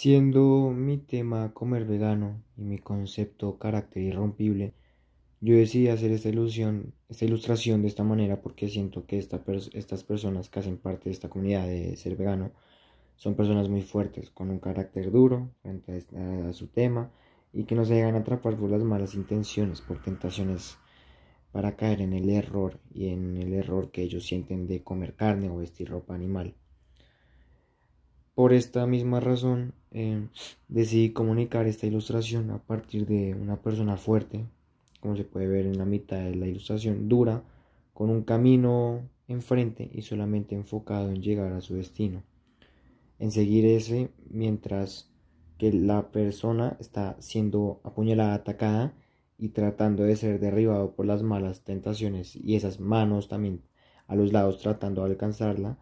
Siendo mi tema comer vegano y mi concepto carácter irrompible, yo decidí hacer esta ilusión, esta ilustración de esta manera porque siento que estas personas que hacen parte de esta comunidad de ser vegano son personas muy fuertes, con un carácter duro frente a, a su tema y que no se llegan a atrapar por las malas intenciones, por tentaciones para caer en el error y en el error que ellos sienten de comer carne o vestir ropa animal. Por esta misma razón, eh, decidí comunicar esta ilustración a partir de una persona fuerte, como se puede ver en la mitad de la ilustración, dura, con un camino enfrente y solamente enfocado en llegar a su destino, en seguir ese mientras que la persona está siendo apuñalada, atacada y tratando de ser derribado por las malas tentaciones y esas manos también a los lados tratando de alcanzarla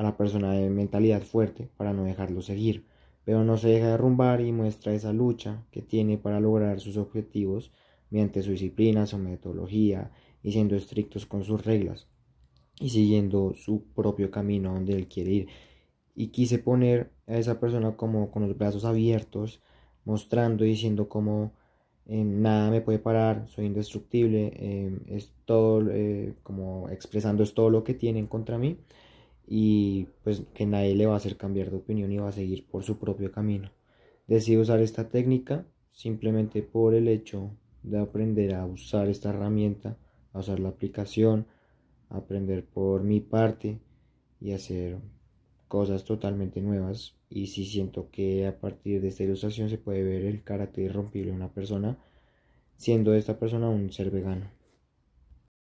a la persona de mentalidad fuerte para no dejarlo seguir, pero no se deja derrumbar y muestra esa lucha que tiene para lograr sus objetivos mediante su disciplina, su metodología y siendo estrictos con sus reglas y siguiendo su propio camino donde él quiere ir. Y quise poner a esa persona como con los brazos abiertos, mostrando y diciendo como nada me puede parar, soy indestructible, eh, es todo, eh, como expresando es todo lo que tienen contra mí y pues que nadie le va a hacer cambiar de opinión y va a seguir por su propio camino. Decidí usar esta técnica simplemente por el hecho de aprender a usar esta herramienta, a usar la aplicación, aprender por mi parte y hacer cosas totalmente nuevas. Y si siento que a partir de esta ilustración se puede ver el carácter irrompible de una persona, siendo esta persona un ser vegano.